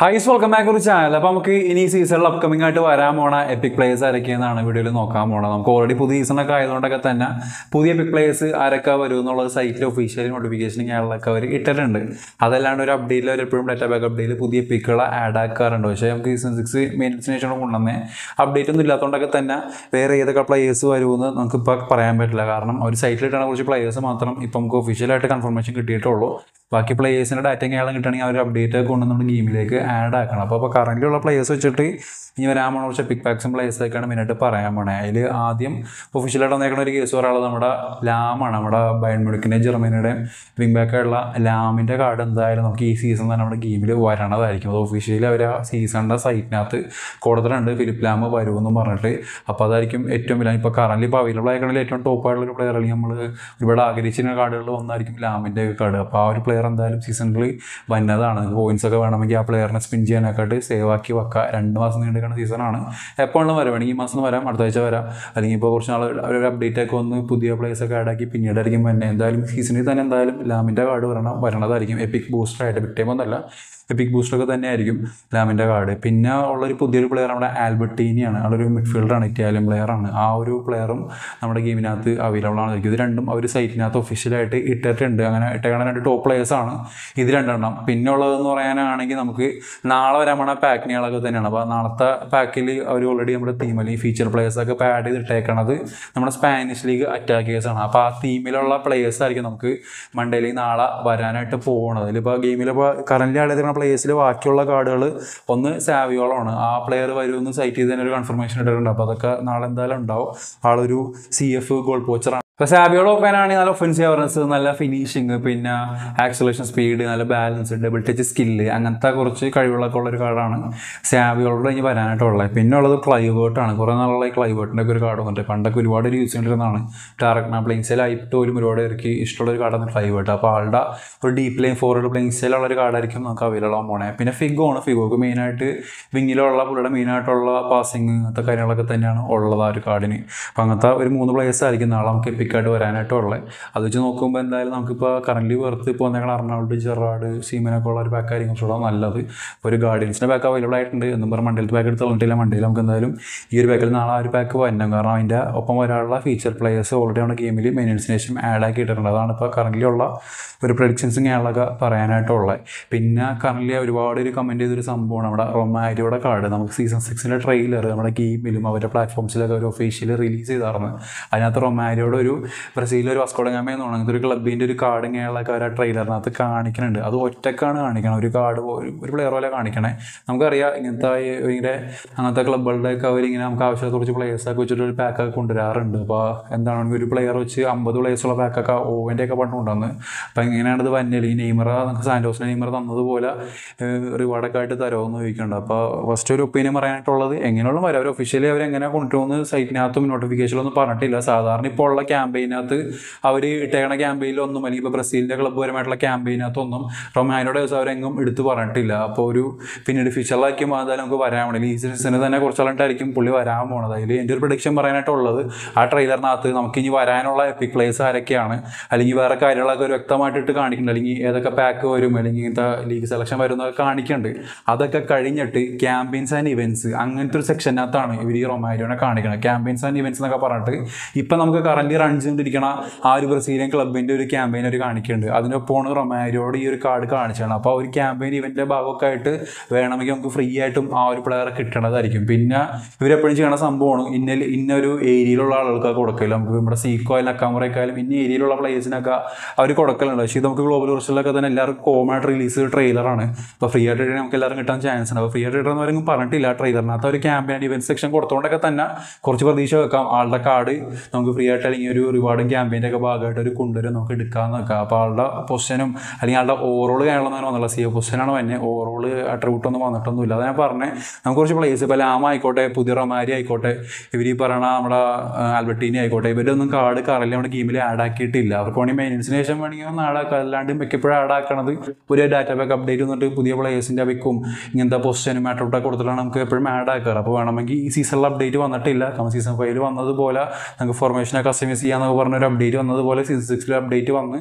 ഹൈസ് welcome back ഒരു channel അപ്പോൾ നമുക്ക് ഇനി സീസണിൽ അപ്കമിംഗ് ആയിട്ട് വരാൻ പോണ എപ്പിക് പ്ലേസ് ആരൊക്കെയെന്നാണ് വീഡിയോയിൽ നോക്കാൻ പോണത് നമുക്ക് ഓൾറെഡി പുതിയ സീസണൊക്കെ ആയതുകൊണ്ടൊക്കെ തന്നെ പുതിയ എപ്പിക് പ്ലേസ് ആരൊക്കെ വരും എന്നുള്ള സൈറ്റിൽ ഒഫീഷ്യൽ നോട്ടിഫിക്കേഷൻ കാര്യങ്ങളൊക്കെ അവർ ഇട്ടിട്ടുണ്ട് അതല്ലാണ്ട് ഒരു അപ്ഡേറ്റിൽ അവർ എപ്പോഴും ഡാറ്റ ബാക്ക് അപ്ഡേറ്റിൽ പുതിയ പിക്കുകൾ ആഡ് ആക്കാറുണ്ട് പക്ഷേ നമുക്ക് സീസൺ സിക്സ് മെയിൻസിന് കൊണ്ടുവന്നേ അപ്ഡേറ്റ് ഒന്നും ഇല്ലാത്തതുകൊണ്ടൊക്കെ തന്നെ വേറെ ഏതൊക്കെ പ്ലേയേഴ്സ് വരുമെന്ന് നമുക്കിപ്പോൾ പറയാൻ പറ്റില്ല കാരണം ഒരു സൈറ്റിലിട്ടാണ് കുറച്ച് പ്ലേയേഴ്സ് മാത്രം ഇപ്പം നമുക്ക് ഒഫീഷ്യലായിട്ട് കൺഫർമേഷൻ കിട്ടിയിട്ടുള്ളൂ ബാക്കി പ്ലേയേഴ്സിൻ്റെ ഡാറ്റയും കേളം കിട്ടുകയാണെങ്കിൽ അവർ അപ്ഡേറ്റ് ഒക്കെ കൊണ്ടുവന്നുകൊണ്ട് ഗെയിമിലേക്ക് ആഡ് ആക്കണം അപ്പോൾ അപ്പോൾ ഉള്ള പ്ലേയേഴ്സ് വെച്ചിട്ട് ഇനി വരാൻ പോണ പക്ഷേ പിക് പാക്സും പ്ലേയേഴ്സൊക്കെയാണ് മെയിനായിട്ട് പറയാൻ പോണേ അതിൽ ആദ്യം ഒഫീഷ്യലായിട്ട് വന്നേക്കുന്ന ഒരു കേസ് പറയാനുള്ളത് നമ്മുടെ ലാമാണ് നമ്മുടെ ബയൺമെഡിക്കിൻ്റെയും ജർമ്മനിയുടെയും വിങ് ബാക്കായിട്ടുള്ള ലാമിൻ്റെ കാർഡ് എന്തായാലും നമുക്ക് ഈ സീസൺ തന്നെ നമ്മുടെ ഗെയിമിൽ വരണതായിരിക്കും അത് ഒഫീഷ്യലി അവർ ആ സീസണിൻ്റെ സൈറ്റിനകത്ത് കൊടുത്തിട്ടുണ്ട് ഫിലിപ്പ് ലാം വരുമെന്ന് പറഞ്ഞിട്ട് അപ്പോൾ അതായിരിക്കും ഏറ്റവും വലിയ ഇപ്പോൾ കറൻ്റ് ഇപ്പോൾ അവൈലബിൾ ആയിക്കണമെങ്കിൽ ഏറ്റവും ആയിട്ടുള്ള ഒരു പ്ലെയർ അല്ലെങ്കിൽ നമ്മൾ ഒരുപാട് ആഗ്രഹിച്ചിരുന്ന കാർഡുകൾ ഒന്നായിരിക്കും ലാമിൻ്റെ കാർഡ് അപ്പോൾ ആ ഒരു പ്ലെയർ പ്ലെയർ എന്തായാലും സീസണിൽ വന്നതാണ് പോയിന്റ്സ് ഒക്കെ വേണമെങ്കിൽ ആ പ്ലെയറിനെ സ്പിൻ ചെയ്യാനൊക്കെ സേവ് ആക്കി വെക്കുക രണ്ട് മാസം നീണ്ടുകിടക്കുന്ന സീസണാണ് എപ്പോഴും വരാം വേണമെങ്കിൽ ഈ മാസം വരാം അടുത്ത ആഴ്ച വരാം അല്ലെങ്കിൽ ഇപ്പോൾ കുറച്ച് നാൾ ഒരു അപ്ഡേറ്റ് ഒക്കെ വന്ന് പുതിയ പ്ലേസ് ഒക്കെ ആഡാക്കി പിന്നീടായിരിക്കും തന്നെ എന്തായാലും സീസണിൽ തന്നെ എന്തായാലും ലാമിൻ്റെ കാർഡ് വരണം വരണതായിരിക്കും എപ്പിക് ബൂസ്റ്റർ ആയിട്ട് ബിഗ് ടൈം എപ്പിക് ബൂസ്റ്ററൊക്കെ തന്നെയായിരിക്കും ലാമിൻ്റെ കാർഡ് പിന്നെ ഉള്ളൊരു പുതിയൊരു പ്ലെയർ നമ്മുടെ ആൽബർട്ടീനിയാണ് ഒരു മിഡ്ഫീൽഡറാണ് ഇറ്റാലിയൻ പ്ലെയറാണ് ആ ഒരു പ്ലെയറും നമ്മുടെ ഗെയിമിനകത്ത് അവൈലബിൾ ആണ് ഇത് രണ്ടും അവർ സൈറ്റിനകത്ത് ഒഫീഷ്യലായിട്ട് ഇട്ടിട്ടുണ്ട് അങ്ങനെ ഇട്ടേക്കണ രണ്ട് ടോപ്പ് പ്ലെയേഴ്സാണ് ഇത് രണ്ടെണ്ണം പിന്നെ ഉള്ളതെന്ന് പറയാനാണെങ്കിൽ നമുക്ക് നാളെ വരാമണ പാക്കിനുകളൊക്കെ തന്നെയാണ് അപ്പോൾ നാളത്തെ പാക്കിൽ അവർ ഓൾറെഡി നമ്മുടെ തീമിൽ ഈ ഫീച്ചർ പ്ലെയേഴ്സൊക്കെ ഇപ്പോൾ ആഡ് ചെയ്തിട്ടേക്കണത് നമ്മുടെ സ്പാനിഷ് ലീഗ് അറ്റാക്കേഴ്സാണ് അപ്പോൾ ആ തീമിലുള്ള പ്ലെയേഴ്സായിരിക്കും നമുക്ക് മണ്ടേലേക്ക് നാളെ വരാനായിട്ട് പോകുന്നത് ഇതിലിപ്പോൾ ഗെയിമിലിപ്പോൾ കറൻറ്റ് ആഡ് ചെയ്തിരിക്കുന്ന പ്ലേസിൽ ബാക്കിയുള്ള കാർഡുകൾ ഒന്ന് സാവിയോളമാണ് ആ പ്ലെയർ വരുമെന്ന് സൈറ്റ് ചെയ്ത് തന്നെ ഒരു കൺഫർമേഷൻ ഇട്ടിട്ടുണ്ട് അപ്പോൾ അതൊക്കെ നാളെ എന്തായാലും ഉണ്ടാവും ആളൊരു സി എഫ് ഗോൾ പോച്ചറാണ് പക്ഷെ സാബിയോടെ ഒപ്പനാണെങ്കിൽ നല്ല ഒഫൻസി അവർനെസ് നല്ല ഫിനിഷിങ് പിന്നെ ആക്സലേഷൻ സ്പീഡ് നല്ല ബാലൻസ് ഡബിൾ ടച്ച് സ്കില്ല് അങ്ങനത്തെ കുറച്ച് കഴിവുകളൊക്കെ ഉള്ള ഒരു കാർഡാണ് സാബിയോടെ ഇനി വരാനായിട്ടുള്ളത് പിന്നെ ഉള്ളത് ക്ലൈവേർട്ടാണ് കുറേ നാളുള്ള ക്ലൈവേർട്ടിൻ്റെ ഒക്കെ ഒരു കാർഡ് വന്നിട്ട് പണ്ടൊക്കെ ഒരുപാട് യൂസ് ചെയ്തിരുന്നതാണ് ടാറക്ന പ്ലെയിങ് സെയിലായിട്ട് പോലും ഒരുപാട് പേർക്ക് ഇഷ്ടമുള്ള ഒരു കാർഡാണ് ക്ലൈവേർട്ട് അപ്പോൾ ആളുടെ ഒരു ഡീപ് ലൈൻ ഫോർവേഡ് പ്ലെയിങ് ഉള്ള ഒരു കാർഡായിരിക്കും നമുക്ക് അവൈലബിൾ ആവാൻ പോണേ പിന്നെ ഫിഗോ ആണ് ഫിഗോക്ക് മെയിനായിട്ട് വിങ്ങിലുള്ള പുള്ളിയുടെ മെയിനായിട്ടുള്ള പാസിങ് അങ്ങനത്തെ കാര്യങ്ങളൊക്കെ തന്നെയാണ് ഉള്ളത് ആ ഒരു കാർഡിന് അപ്പോൾ അങ്ങനത്തെ ഒരു മൂന്ന് പ്ലേയേഴ്സ് ആയിരിക്കും നാളെ നമുക്ക് പീക്കായിട്ട് വരാനായിട്ടും ഉള്ളത് അത് വെച്ച് നോക്കുമ്പോൾ എന്തായാലും നമുക്കിപ്പോൾ കറൻലി വെറുത്ത് ഇപ്പോൾ ഞങ്ങൾ എറണാകുളത്ത് ചെറുപാട് സീമനൊക്കെ ഉള്ള ഒരു ബാക്കായിരിക്കും കുറച്ചുകൂടെ നല്ലത് ഒരു ഗാർഡിയൻസിൻ്റെ പാക്ക് അവൈലബിൾ ആയിട്ടുണ്ട് എന്നും പറഞ്ഞാൽ മണ്ടിയിലത്തെ പാക്ക് എടുത്ത് തള്ളിട്ടില്ല മണ്ടയിൽ നമുക്ക് എന്തായാലും ഈ ഒരു പാക്കിൽ നാളെ ആ ഒരു പാക്ക് വരണം കാരണം അതിൻ്റെ ഒപ്പം വരാനുള്ള ഫീച്ചർ പ്ലേയേഴ്സ് ഓൾറെഡി നമ്മുടെ ഗെയിമിൽ മെയിനൻസിന് ശേഷം ആഡ് ഇട്ടിട്ടുണ്ട് അതാണ് ഇപ്പോൾ കറൻലി ഉള്ള ഒരു പ്രൊഡിക്ഷൻസ് കാര്യങ്ങളൊക്കെ പറയാനായിട്ടുള്ളത് പിന്നെ കറൻലി ഒരുപാട് ഒരു കമൻറ്റ് ചെയ്തൊരു സംഭവമാണ് നമ്മുടെ റൊമാരിയുടെ കാർഡ് നമുക്ക് സീസൺ സിക്സിൻ്റെ ട്രെയിലർ നമ്മുടെ ഗെയിമിലും അവരുടെ പ്ലാറ്റ്ഫോംസിലൊക്കെ ഒരു ഒഫീഷ്യലി റിലീസ് ചെയ്തായിരുന്നു അതിനകത്ത് റൊമാരിയുടെ ഒരു ബ്രസീലിൽ ഒരു വസ്കോടങ്ങാമ എന്ന് അങ്ങനത്തെ ഒരു ക്ലബിൻ്റെ ഒരു കാർഡ് ഇങ്ങനെയുള്ളൊക്കെ അവർ ആ ട്രെയിലറിനകത്ത് കാണിക്കുന്നുണ്ട് അത് ഒറ്റക്കാണ് കാണിക്കണം ഒരു കാർഡ് ഒരു പ്ലെയർ പോലെ കാണിക്കണേ നമുക്കറിയാം ഇങ്ങനത്തെ ഭയങ്കര അങ്ങനത്തെ ക്ലബുകളുടെയൊക്കെ അവരിങ്ങനെ നമുക്ക് ആവശ്യത്തെ കുറച്ച് പ്ലെയേഴ്സൊക്കെ വെച്ചിട്ട് ഒരു പാക്കൊക്കെ കൊണ്ടുവരാറുണ്ട് അപ്പോൾ എന്താണെങ്കിൽ ഒരു പ്ലെയർ വെച്ച് അമ്പത് പ്ലെയേഴ്സുള്ള പാക്കൊക്കെ ഓവൻ്റെ ഒക്കെ പണ്ടുകൊണ്ടുവന്ന് അപ്പോൾ ഇങ്ങനെയാണ് ഇത് വന്നത് ഈ നെയ്മറ നമുക്ക് സാൻഡോസിന് നെയ്മർ തന്നതുപോലെ റിവാർഡൊക്കെ ആയിട്ട് തരുമെന്ന് ചോദിക്കുന്നുണ്ട് അപ്പോൾ ഫസ്റ്റ് ഒരു ഒപ്പീനിയൻ പറയാനായിട്ടുള്ളത് എങ്ങനെയുള്ള വരെ അവർ ഒഫീഷ്യലി അവർ എങ്ങനെ കൊണ്ടുവന്ന് സൈറ്റിനകത്തും നോട്ടിഫിക്കേഷനിലൊന്നും പറഞ്ഞിട്ടില്ല സാധാരണ ഇപ്പോൾ ഉള്ള ക്യാമ്പയിനകത്ത് അവർ ഇട്ടേക്കണ ക്യാമ്പയിനിലൊന്നും അല്ലെങ്കിൽ ഇപ്പോൾ ബ്രസീലിൻ്റെ ക്ലബ്ബ് പരമായിട്ടുള്ള ക്യാമ്പയിനകത്തൊന്നും റൊമാനോയുടെ ദിവസം അവരെങ്ങും എടുത്തു പറഞ്ഞിട്ടില്ല അപ്പോൾ ഒരു പിന്നീട് ഫിഷറിലാക്കി മാതാൽ നമുക്ക് വരാൻ വേണ്ടി ഈ സീസണിൽ തന്നെ കുറച്ചാളായിട്ടായിരിക്കും പുള്ളി വരാൻ പോണത് അതിൽ എൻ്റെ ഒരു പ്രഡിക്ഷൻ പറയാനായിട്ടുള്ളത് ആ ട്രെയിലറിനകത്ത് നമുക്കിനി വരാനുള്ള എപ്പിക് പ്ലേസ് ആരൊക്കെയാണ് അല്ലെങ്കിൽ വേറെ കാര്യങ്ങളൊക്കെ ഒരു വ്യക്തമായിട്ടിട്ട് കാണിക്കുന്നുണ്ട് അല്ലെങ്കിൽ ഏതൊക്കെ പാക്ക് വരും അല്ലെങ്കിൽ ഇങ്ങനത്തെ ലീഗ് സെലക്ഷൻ വരുന്നതൊക്കെ കാണിക്കുന്നുണ്ട് അതൊക്കെ കഴിഞ്ഞിട്ട് ക്യാമ്പയിൻസ് ആൻഡ് ഇവൻറ്റ്സ് അങ്ങനത്തെ ഒരു സെക്ഷനകത്താണ് ഇവർ ഈ റൊമാരിയോനെ കാണിക്കുന്നത് ക്യാമ്പയിൻസ് ആൻഡ് ഇവൻറ്റ്സ് എന്നൊക്കെ പറഞ്ഞിട്ട് ഇപ്പം നമുക്ക് കറൻ്റ് റൺ അണിഞ്ഞുകൊണ്ടിരിക്കണ ആ ഒരു ബ്രസീലിയൻ ക്ലബിന്റെ ഒരു ക്യാമ്പയിൻ അവർ കാണിക്കുന്നുണ്ട് അതിനൊപ്പമാണ് റൊമാരിയോട് ഈ ഒരു കാർഡ് കാണിച്ചാണ് അപ്പോൾ ഒരു ക്യാമ്പയിൻ ഇവന്റെ ഭാഗമൊക്കെ ആയിട്ട് വേണമെങ്കിൽ നമുക്ക് ഫ്രീ ആയിട്ടും ആ ഒരു പ്ലെയറെ കിട്ടേണ്ടതായിരിക്കും പിന്നെ ഇവരെപ്പോഴും ചെയ്യണ സംഭവമാണ് ഇന്ന ഇന്നൊരു ഏരിയയിലുള്ള ആളുകൾക്കൊക്കെ കൊടുക്കില്ല നമുക്ക് നമ്മുടെ സീക്കോ അല്ല അക്കാമറേക്കായാലും ഇന്ന ഏരിയയിലുള്ള പ്ലേയേഴ്സിനൊക്കെ അവർ കൊടുക്കലുണ്ട് പക്ഷേ നമുക്ക് ഗ്ലോബൽ ഓറിജിനലൊക്കെ തന്നെ എല്ലാവർക്കും കോമൺ റിലീസ് ചെയ്ത ട്രെയിലറാണ് അപ്പോൾ ഫ്രീ ആയിട്ട് നമുക്ക് എല്ലാവർക്കും കിട്ടാൻ ചാൻസ് ഉണ്ട് അപ്പോൾ ഫ്രീ ആയിട്ട് കിട്ടാൻ ആരും പറഞ്ഞിട്ടില്ല ട്രെയിലറിനകത്ത് ഒരു ക്യാമ്പയിൻ ഇവൻറ്റ് സെക്ഷൻ കൊടുത്തുകൊണ്ടൊക്കെ തന്നെ കുറച്ച് പ്രതീക്ഷ വെക്കാം ആളുടെ കാർഡ് നമുക്ക് ഫ്രീ ആയിട്ട് അല്ലെങ്കിൽ ഒരു ഒരു റിവാർഡും ക്യാമ്പയിൻ്റെ ഒക്കെ ഭാഗമായിട്ട് ഒരു കൊണ്ടുവരും നമുക്ക് എടുക്കാമെന്ന് നോക്കുക അപ്പോൾ ആളുടെ പൊസിഷനും അല്ലെങ്കിൽ ആളുടെ ഓവറോൾ കാര്യങ്ങളൊന്നും വന്നുള്ള സി എ പൊസിഷനാണ് തന്നെ ഓവറോൾ അട്രിബ്യൂട്ടൊന്നും വന്നിട്ടൊന്നുമില്ല അത് ഞാൻ പറഞ്ഞേ നമുക്ക് കുറച്ച് പ്ലേസ് ഇപ്പോൾ ലാമ ആയിക്കോട്ടെ പുതിയ റൊമാരി ആയിക്കോട്ടെ ഇവർ ഈ പറയണ നമ്മുടെ ആൽബർട്ടീനി ആയിക്കോട്ടെ ഇവരുടെ ഒന്നും കാർഡ് കറലി നമ്മുടെ ഗെയിമിൽ ആഡ് ആക്കിയിട്ടില്ല അവർക്ക് വേണമെങ്കിൽ മെയിനൻസിന് ശേഷം വേണമെങ്കിൽ ഒന്ന് ആഡ് ആക്കുക അല്ലാണ്ട് മിക്കപ്പോഴും ആഡ് ആക്കണത് പുതിയ ഡാറ്റ ബാക്ക് അപ്ഡേറ്റ് വന്നിട്ട് പുതിയ പ്ലേയേഴ്സിൻ്റെ അവയ്ക്കും ഇങ്ങനത്തെ പൊസിഷനും മാറ്റൗട്ടൊക്കെ കൊടുത്തിട്ടാണ് നമുക്ക് എപ്പോഴും ആഡ് ആക്കാറ് അപ്പോൾ വേണമെങ്കിൽ ഈ സീസണിൽ അപ്ഡേറ്റ് വന്നിട്ടില്ല കാരണം സീസൺ ഫൈവിൽ വന്നതുപോലെ നമുക്ക് ഫോർമേഷനൊക്കെ കസ്റ്റമൈസ് ചെയ്യാന്നൊക്കെ പറഞ്ഞൊരു ഒരു അപ്ഡേറ്റ് വന്നതുപോലെ സീസൺ സിക്സിൽ അപ്ഡേറ്റ് വന്ന്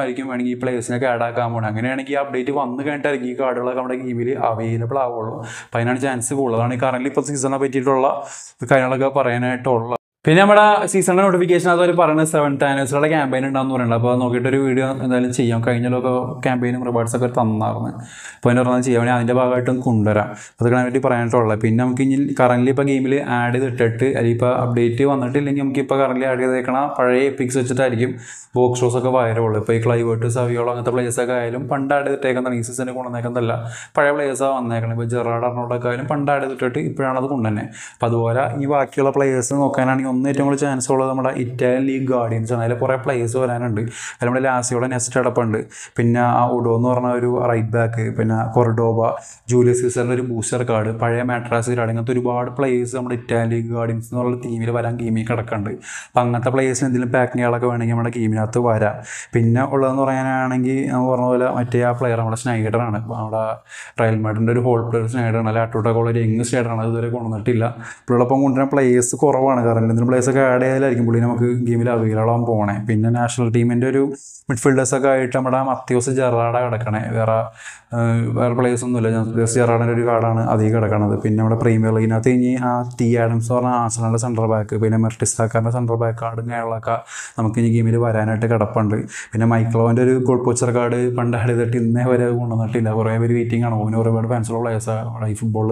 ആയിരിക്കും വേണമെങ്കിൽ ഈ പ്ലേയേഴ്സിനൊക്കെ ആഡ് ആക്കാൻ പോകണം അങ്ങനെയാണെങ്കിൽ ഈ അപ്ഡേറ്റ് വന്ന് കഴിഞ്ഞിട്ടായിരിക്കും ഈ കാർഡുകളൊക്കെ നമ്മുടെ ഗെയിമിൽ അവൈലബിൾ ആവുള്ളൂ അപ്പം അതിനാണ് ചാൻസ് കൂടുതലാണ് ഈ കറൻറ്റ് ഇപ്പോൾ സീസണെ പറ്റിയിട്ടുള്ള കാര്യങ്ങളൊക്കെ പറയാനായിട്ടുള്ള പിന്നെ നമ്മുടെ സീസണിന്റെ നോട്ടിഫിക്കേഷൻ അതുപോലെ പറയുന്നത് സെവൻത്ത് ഉള്ള ക്യാമ്പയിൻ ഉണ്ടാകുന്ന പറയുന്നത് അപ്പോൾ നോക്കിയിട്ട് ഒരു വീഡിയോ എന്തായാലും ചെയ്യാം കഴിഞ്ഞൊക്കെ ക്യാമ്പയിനും റിവാർഡ്സ് ഒക്കെ തന്നായിരുന്നു അപ്പോൾ അതിൻ്റെ പറഞ്ഞാൽ ചെയ്യാൻ അതിൻ്റെ ഭാഗമായിട്ടും കൊണ്ടുവരാം അപ്പോൾ അതൊക്കെ വേണ്ടി പറയാനായിട്ടുള്ളത് പിന്നെ നമുക്ക് ഇനി കറന്റ് ഇപ്പോൾ ഗെയിമിൽ ആഡ് ചെയ്തിട്ടിട്ട് അല്ലെങ്കിൽ ഇപ്പോൾ അപ്ഡേറ്റ് വന്നിട്ടില്ലെങ്കിൽ ഇപ്പോൾ കറന്റ് ആഡ് ചെയ്തേക്കണ പഴയ എപ്പിക്സ് വെച്ചിട്ടായിരിക്കും ബോക്സ് ഷോസ് ഒക്കെ വയറുള്ളൂ ഇപ്പോൾ ഈ ക്ലൈവേർട്ട് സവിയോളോ അങ്ങനത്തെ പ്ലേസൊക്കെ ആയാലും പണ്ട് ആഡ് ചെയ്തിട്ടേക്കുന്നതാണ് ഈ സീസണിൽ കൊണ്ടുവന്നേക്കുന്നതല്ല പഴയ ആ വന്നേക്കണം ഇപ്പോൾ ജെറാഡ് അറിനോടൊക്കെ ആയാലും പണ്ട് ആഡ് ചെയ്തിട്ടിട്ട് ഇപ്പോഴാണ് അത് കൊണ്ടുതന്നെ അപ്പോൾ അതുപോലെ ഈ ബാക്കിയുള്ള പ്ലേയേഴ്സ് നോക്കാനാണെങ്കിൽ ഒന്ന് ഏറ്റവും കൂടുതൽ ചാൻസ് ഉള്ളത് നമ്മുടെ ഇറ്റാലിയൻ ലീഗ് ഗാർഡിയൻസ് ആണ് അതിൽ കുറേ പ്ലേയേഴ്സ് വരാനുണ്ട് അതിൽ നമ്മുടെ ലാസിയോടെ നെസ്റ്റ് അടപ്പുണ്ട് പിന്നെ ആ ഒഡോ എന്ന് പറഞ്ഞ ഒരു റൈറ്റ് ബാക്ക് പിന്നെ കൊറഡോബ ജൂലിയസ് സീസറിൻ്റെ ഒരു ബൂസ്റ്റർ കാർഡ് പഴയ മാട്രാസ് കാർഡ് അങ്ങനത്തെ ഒരുപാട് പ്ലേയേഴ്സ് നമ്മുടെ ഇറ്റാലിയൻ ലീഗ് ഗാർഡിയൻസ് എന്നുള്ള ടീമിൽ വരാൻ ഗെയിമിൽ കിടക്കുന്നുണ്ട് അപ്പം അങ്ങനത്തെ പ്ലേയേഴ്സിന് എന്തെങ്കിലും പാക്കിനികളൊക്കെ വേണമെങ്കിൽ നമ്മുടെ ഗെയിമിനകത്ത് വരാം പിന്നെ ഉള്ളതെന്ന് പറയാനാണെങ്കിൽ നമ്മൾ പറഞ്ഞ പോലെ മറ്റേ ആ പ്ലെയർ നമ്മുടെ സ്നൈഡറാണ് നമ്മുടെ റയൽ മാഡിൻ്റെ ഒരു ഹോൾ പ്ലെയർ സ്നൈഡറാണ് അല്ലെങ്കിൽ അട്ടോട്ടൊക്കെ ഒരു യങ് സ്നൈഡറാണ് അതുവരെ കൊണ്ടുവന്നിട്ടില്ല പുള്ളിയോടൊപ്പം കൊണ്ടുവരുന്ന പ്ലേയേഴ്സ് കുറവാണ് കാരണം എന്തെങ്കിലും പ്ലേയേഴ്സൊക്കെ ആഡ് ചെയ്താലായിരിക്കും പുള്ളി നമുക്ക് ഗെയിമിൽ അവൈലാളാൻ പോകണേ പിന്നെ നാഷണൽ ടീമിൻ്റെ ഒരു മിഡ്ഫീൽഡേഴ്സൊക്കെ ആയിട്ട് നമ്മുടെ മത്യോസ് ജെറാഡ കിടക്കണേ വേറെ വേറെ ഒന്നും ഇല്ല മത്യോസ് ജെറാഡിൻ്റെ ഒരു കാർഡാണ് അധികം കിടക്കണത് പിന്നെ നമ്മുടെ പ്രീമിയർ ലീഗിനകത്ത് കഴിഞ്ഞ് ആ ടി ആഡംസ് പറഞ്ഞ ആസണയുടെ സെൻറ്റർ ബാക്ക് പിന്നെ മെർട്ടിസ്താക്കാരൻ്റെ സെൻറ്റർ ബാക്ക് കാർഡും കാര്യങ്ങളൊക്കെ നമുക്ക് ഇനി ഗെയിമിൽ വരാനായിട്ട് കിടപ്പുണ്ട് പിന്നെ മൈക്ലോൻ്റെ ഒരു ഗോൾ പോച്ചർ കാർഡ് പണ്ട് ചെയ്തിട്ട് ഇന്നേ വരെ കൊണ്ടുവന്നിട്ടില്ല കുറേ പേര് വെയിറ്റിംഗ് ആണ് ഓന് ഒരുപാട് ഫാൻസുള്ള പ്ലേയേഴ്സാണ് ഈ ഫുട്ബോൾ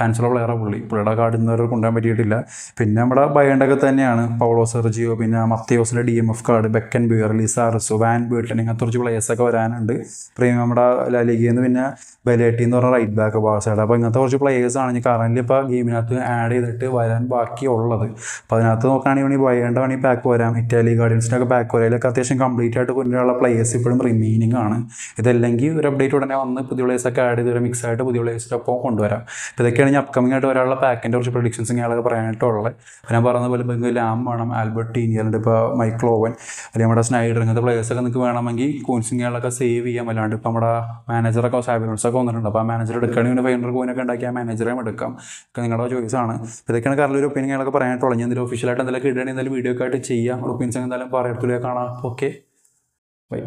ഫാൻസുള്ള പ്ലെയറാണ് പുള്ളി പുള്ളിയുടെ കാർഡ് വരെ കൊണ്ടുപോകാൻ പറ്റിയിട്ടില്ല പിന്നെ നമ്മുടെ ബയണ്ട കാർഡൊക്കെ തന്നെയാണ് പൗളോ സെർജിയോ പിന്നെ മത്തിയോസിൻ്റെ D M F card Beckenbauer Lizarazu van Buyten ഇങ്ങനത്തെ കുറച്ച് പ്ലേയേഴ്സൊക്കെ വരാനുണ്ട് പ്രീമിയം നമ്മുടെ ലലിഗയിൽ പിന്നെ ബലേട്ടി എന്ന് പറഞ്ഞ റൈറ്റ് ബാക്ക് ബാസൈഡ് അപ്പോൾ ഇങ്ങനത്തെ കുറച്ച് പ്ലേയേഴ്സാണ് ഇനി കറൻറ്റ് ഇപ്പോൾ ഗെയിമിനകത്ത് ആഡ് ചെയ്തിട്ട് വരാൻ ബാക്കിയുള്ളത് അപ്പോൾ അതിനകത്ത് നോക്കുകയാണെങ്കിൽ വേണമെങ്കിൽ വയേണ്ട വേണമെങ്കിൽ ബാക്ക് വരാം ഇറ്റാലി ഗാർഡിയൻസിൻ്റെയൊക്കെ ബാക്ക് വരയിലൊക്കെ അത്യാവശ്യം കംപ്ലീറ്റ് ആയിട്ട് കൊണ്ടുള്ള പ്ലേയേഴ്സ് ഇപ്പോഴും റിമൈനിങ് ആണ് ഇതല്ലെങ്കിൽ ഒരു അപ്ഡേറ്റ് ഉടനെ വന്ന് പുതിയ ഒക്കെ ആഡ് ചെയ്ത് മിക്സ് ആയിട്ട് പുതിയ പ്ലേയേഴ്സിൻ്റെ ഒപ്പം കൊണ്ടുവരാം അപ്പോൾ ഇതൊക്കെയാണ് ഞാൻ അപ്കമിങ് ആയിട്ട് വരാനുള്ള പാക്കിൻ്റെ കുറച്ച് പ്രൊഡിക്ഷൻസ് ഞാനൊക്കെ പറയാനായിട്ടുള്ളത് ഞാൻ പറഞ്ഞത് അതേപോലെ നിങ്ങൾക്ക് ലാം വേണം ആൽബർട്ട് അല്ലെങ്കിൽ ഇപ്പോൾ മൈക്ലോവൻ അല്ലെങ്കിൽ നമ്മുടെ സ്നൈഡർ ഇങ്ങനത്തെ പ്ലേയേഴ്സൊക്കെ നിങ്ങൾക്ക് വേണമെങ്കിൽ കോൺസിങ്ങുകളൊക്കെ സേവ് ചെയ്യാൻ അല്ലാണ്ട് ഇപ്പോൾ നമ്മുടെ മാനേജറൊക്കെ സാബിനോട്സൊക്കെ വന്നിട്ടുണ്ട് അപ്പോൾ ആ മാനേജർ എടുക്കുകയാണെങ്കിൽ ഫൈവ് ഹൺഡ്രഡ് പോയിനൊക്കെ ഉണ്ടാക്കി ആ മാനേജറേയും എടുക്കാം ഒക്കെ നിങ്ങളുടെ ചോയ്സാണ് ഇതൊക്കെയാണ് കാരണം ഒരു ഒപ്പീനിയനൊക്കെ പറയാൻ തുടങ്ങി എന്തെങ്കിലും ഒഫീഷ്യലായിട്ട് എന്തെങ്കിലും ഇടുകയാണെങ്കിൽ എന്തെങ്കിലും വീഡിയോ ഒക്കെ ആയിട്ട് ചെയ്യാം ഒപ്പീനിയൻസ് എന്തായാലും പറയാം കാണാം ഓക്കെ ബൈ